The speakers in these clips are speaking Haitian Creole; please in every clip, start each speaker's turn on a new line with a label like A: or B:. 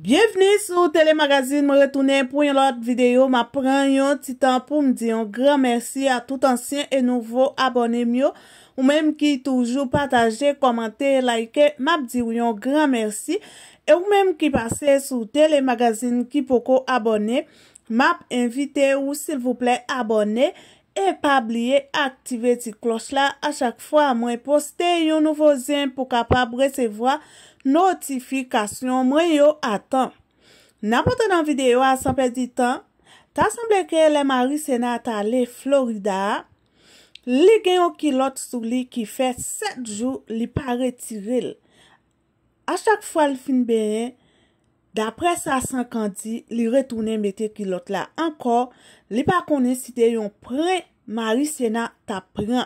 A: Bienveni sou telemagazin mou retounen pou yon lot videyo. Ma pran yon titan pou m diyon gran mersi a tout ansyen e nouvo abonem yo. Ou mem ki toujou pataje, komante, like, map diyon gran mersi. E ou mem ki pase sou telemagazin ki poko abonem, map invite ou sil vouple abonem. E pa bliye aktive ti klos la a chak fwa mwen poste yon nouvo zyen pou kapap resevoa. Notifikasyon mwen yo atan. Na pote nan videyo a sanpe di tan, ta sanble kre le Maricena ta le Florida, li gen yon kilot sou li ki fe set jou li pa retirel. A chak fwa li finbeye, da pre sa san kandi, li retounen meti kilot la ankor, li pa konen si de yon pre Maricena ta pren.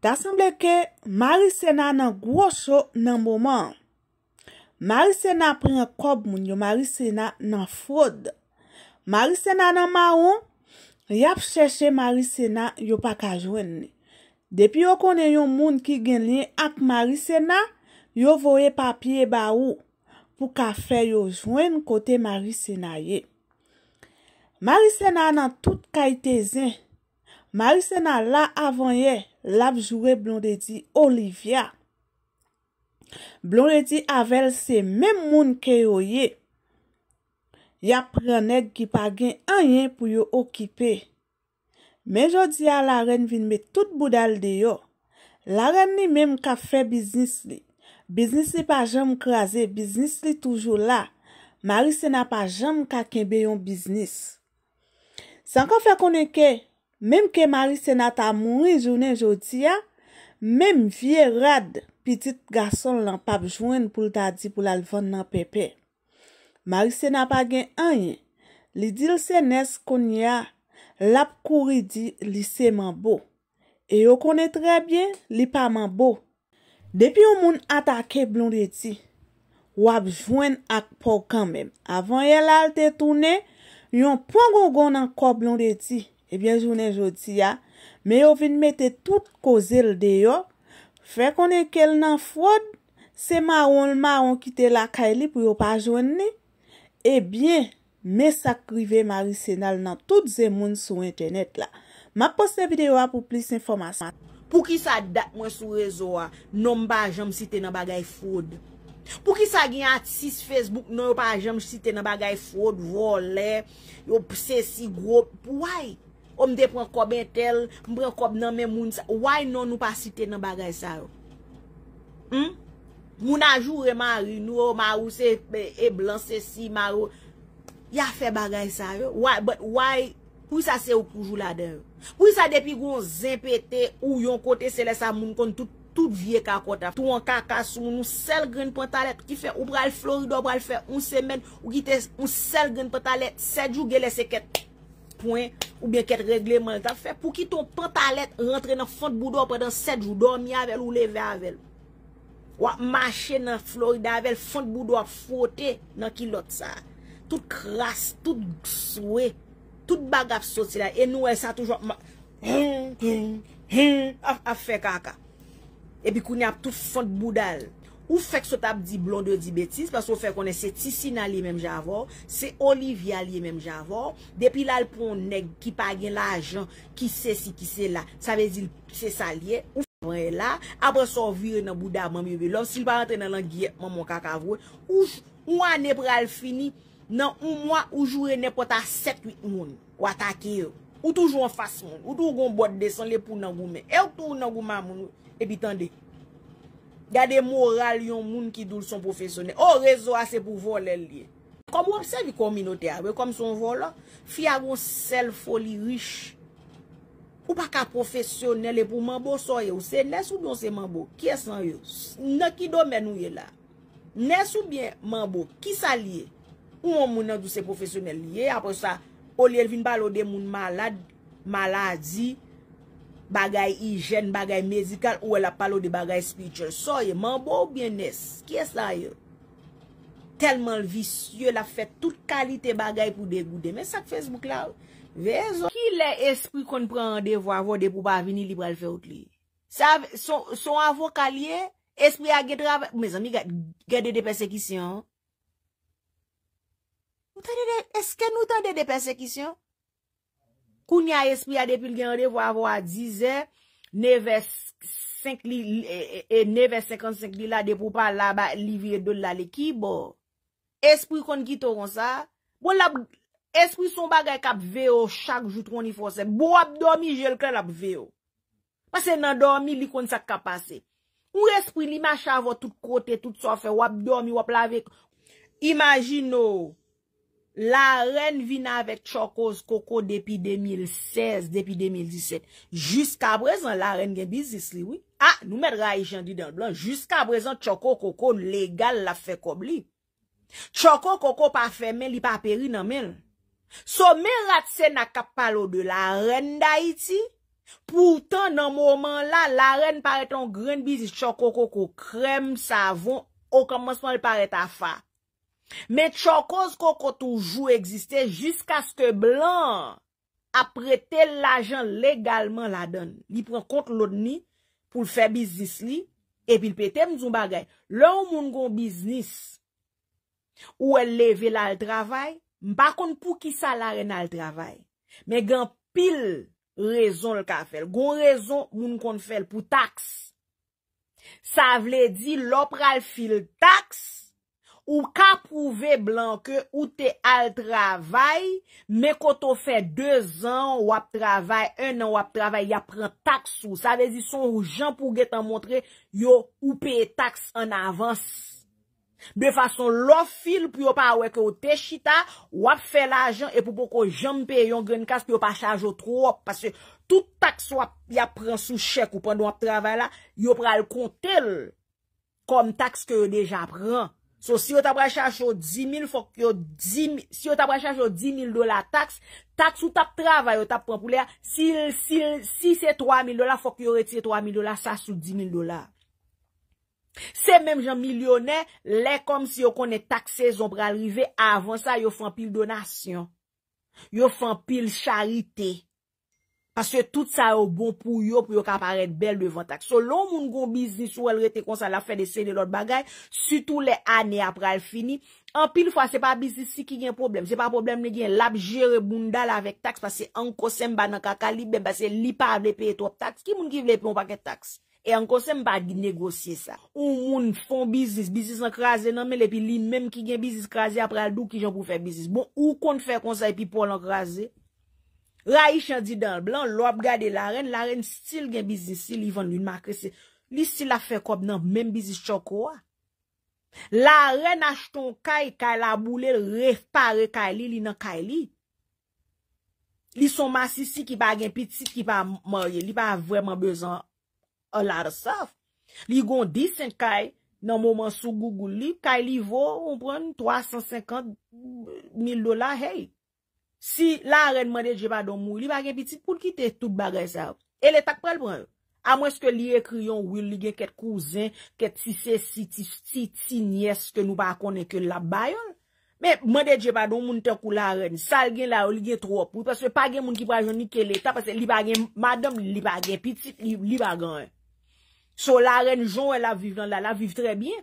A: Ta semble ke Marisena nan gwo chou nan mouman. Marisena priy an kob moun yo Marisena nan fwod. Marisena nan moun, yap chèche Marisena yo pa ka jwen ni. Depi yo konen yon moun ki gen liye ak Marisena, yo voye papye ba ou pou ka fè yo jwen kote Marisena ye. Marisena nan tout ka ite zin. Marisena la avon ye. Lav jwwe blonde di Olivia. Blonde di Avel se menm moun ke yo ye. Ya prenek ki pagin anyen pou yo okipe. Men jodi a la ren vinme tout budal de yo. La ren ni menm ka fe biznis li. Biznis li pa jem kreze, biznis li toujou la. Marise na pa jem ka kembe yon biznis. San ka fe konen ke? Mem ke Marise na ta mounri jounen joti ya, mem vie rad, pitit gason lan pap jwen pou l tadi pou l alvon nan pepe. Marise na pa gen anyen, li dil se nes kon ya, lap kouri di li seman bo. E yo konen trebyen, li pa man bo. Depi yon moun atake blon de ti, wap jwen ak pou kanmem. Avan yon lal te toune, yon pon gongo nan kou blon de ti. Ebyen, eh jounen joud si ya, ah, me yo vin mette tout ko zel de yo, fek one ke l nan fwad, se ma oul ma ou kite la kaili pou yo pa jounen ni, ebyen, eh me sakrive ma risenal nan tout ze moun sou internet la. Ma poste videyo a pou plis informasyon. Pou ki sa dat
B: mwen sou rezo a, ah? nom ba jom site nan bagay fwad. Pou ki sa gen atis Facebook non yo pa jom site nan bagay fwad, vole, yo pse si gro, pou way. Omde pren kob en tel, mbren kob nan men moun sa. Why non nou pa site nan bagay sa yo? Hmm? Moun a jou reman rinou, marou se e blan, se si, marou. Ya fe bagay sa yo. Why? But why? Ou sa se ou poujou la dev? Ou sa depi goun zempetè, ou yon kote se lesa moun kon tout vie ka kota. Tou an kaka sou, nou sel gren pou talet. Ki fe, ou bral florido, ou bral fe, ou semen, ou gite, ou sel gren pou talet. Sed jou gelese ket. Ou bie ket regleman ta fe pou ki ton pantalet rentre nan fond boudou apre dan 7 jou dormi avel ou leve avel Ou ap mache nan florida avel fond boudou ap fote nan kilot sa Tout kras, tout gswe, tout bagap sotila E nou e sa toujou ap ma Af fe kaka E pi kou ni ap tout fond boudou al Ou fek sot ap di blonde di betis, pas ou fek konen se Tissina li menm javon, se Olivia li menm javon, depi la l pou nèk ki pagyen la ajan, ki se si, ki se la, sa ve zil se salye, ou fek vre la, apre sa ou vire nan bouda mamyebe, lov si l pa rentre nan lan gye, mamon kaka vwe, ou f, ou anepre al fini, nan ou mwa ou jure ne pota 7-8 moun, wata ki yo, ou toujou an fas moun, ou toujou an bot de san le pou nan goume, e ou tou nan gouman moun, e bitande, Gade moral yon moun ki doul son profesyonel. O oh, rezo ase pou vol el liye. Kom wap se vi kominote ave, kom son vol la, fi agon sel foli rish. Ou pa ka profesyonel e pou mambou soye ou se, nes ou don se mambou, kye san yon? Nè ki domen ou ye la? Nes ou bien mambou, ki sa liye? Ou moun moun an doul se profesyonel liye, apos sa, olye vin balo de moun maladi, Bagay hijen, bagay mezikal, ou el apalo de bagay spiritual. Soye, man bo ou bienes? Kye sa yo? Telman visye, la fet tout kalite bagay pou degoude. Me sak Facebook la ou? Vezo. Ki le espri konprande vo avon de pou pa avini liberal feout li? Sa, son avon kalye, espri a getrave. Me zan mi gade de persekisyon. Mwen tade de, eske nou tade de persekisyon? Koun ya espri ya depil genre vo avwa a dizen, 9,55 li eh, eh, eh, la depo bon. pa bon, la ba bon, li viye do la li ki, bo. Espri kon gito kon sa, espri son bagay kap veyo chak jout kon i fose, bo wap dormi jel kre lap veyo. Pase nan dormi li kon sak kap pase. Ou espri li ma chavo tout kote, tout sofe, wap dormi, wap la vek. Imagino, La ren vin avèk choko z koko depi 2016, depi 2017. Juska brezan la ren gen bizis li, oui. Ha, ah, nou met ray jan di den blan. Juska brezan choko-koko legal la fe kobli. Choko-koko pa femen li pa peri nan men. So men ratse na kap palo de la ren da iti. Poutan nan mouman la, la ren pare ton gren bizis choko-koko krem, savon. Ou kaman seman li pare ta fa. Met chokoz kon kon toujou egziste Jisk aske blan A prete l'ajan legalman la don Li pren kont l'odni Pou l'fe biznis li Epil pete mzou bagay Lou moun kon biznis Ou el leve la l travay Mpa kon pou ki salare na l travay Men gen pil rezon l ka fel Gon rezon moun kon fel pou taks Sa vle di l opra l fil taks Ou ka pou ve blan ke ou te al travay, me koto fe 2 an wap travay, 1 an wap travay, ya pren taks ou. Sa vez yi son ou jan pou ge tan montre, yo ou pe taks an avans. Be fason lo fil, pou yo pa weke ou te chita, wap fe la jan, e pou pou ko jan pe yon grenkaz, pou yo pa chajo tro wap. Pase tout taks wap ya pren sou chek, ou pren wap travay la, yo pre al kontel, kom taks ke yo deja pren. So, si yo tab rachache yo 10.000, fok yo 10.000, si yo tab rachache yo 10.000 dola taks, taks yo tap travay, yo tap pwampou lè, si se 3.000 dola, fok yo reti se 3.000 dola, sa sou 10.000 dola. Se menm jan milyonè, lè kom si yo konè takse zon pralrive avan sa yo fan pil donasyon, yo fan pil charite. Paswe tout sa bon yo bon pou yo pou yo ka paret bel devan taks. Solon moun goun biznis ou el rete konsal la fe de sene lor bagay, sutou le ane apre al fini. An pil fwa se pa biznis si ki gen problem. Se pa problem ne gen lap jere bundal avek taks paswe an kosem ba nan kaka libe basse li pa avle pe etop taks. Ki moun ki vle pou an pake taks? E an kosem ba di negosye sa. Ou moun fon biznis, biznis an krasen nan mele pi li menm ki gen biznis krasen apre al dou ki jen pou fe biznis. Bon, ou kon fwe konsal pi pou an krasen? Rayi chan di dan blan, lo ap gade la ren, la ren stil gen bizis si li van yon makre se. Li stil la fe kop nan men bizis choko wa. La ren achton kay, kay la boule repare kay li li nan kay li. Li son masisi ki pa gen piti ki pa morye, li pa avreman bezan olad saf. Li gon disen kay nan mouman sou Google li, kay li vo, on pren 350 mil dola hey. Si la ren mande dje badon mou, li bagen pitit pou l'kite tout bagen sab. E le tak pral pran. A mwes ke li ekriyon wil, li gen ket kouzen, ket sucesi, titi, titi, niyes, ke nou pa akone ke la bayon. Men, mande dje badon moun te kou la ren, sal gen la ou, li gen trop wou, paswe pa gen moun ki bagen ni ke leta, paswe li bagen, madem, li bagen, pitit, li bagen. So la ren joun, la viv nan la, la viv tre bien.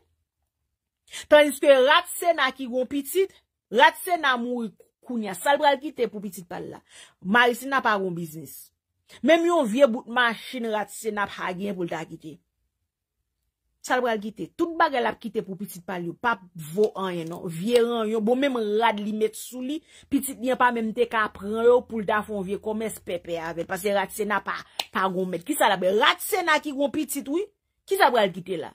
B: Tandis ke ratse nan ki goun pitit, ratse nan mou, Kou nya, sal bral kite pou piti pal la. Marisi na pa goun biznis. Mem yon vie bout manchin ratse na pa gen pou lta kite. Sal bral kite. Tout bagal ap kite pou piti pal yo. Pa vo an yon. Non? Vie an yon. Bo menm rad li met sou li. Piti diyan pa menm te ka pran yo pou lta fon vie kou mes pepe ave. Pase ratse na pa goun met. Ki sa la be? Ratse na ki goun piti toui. Ki sa bral kite la?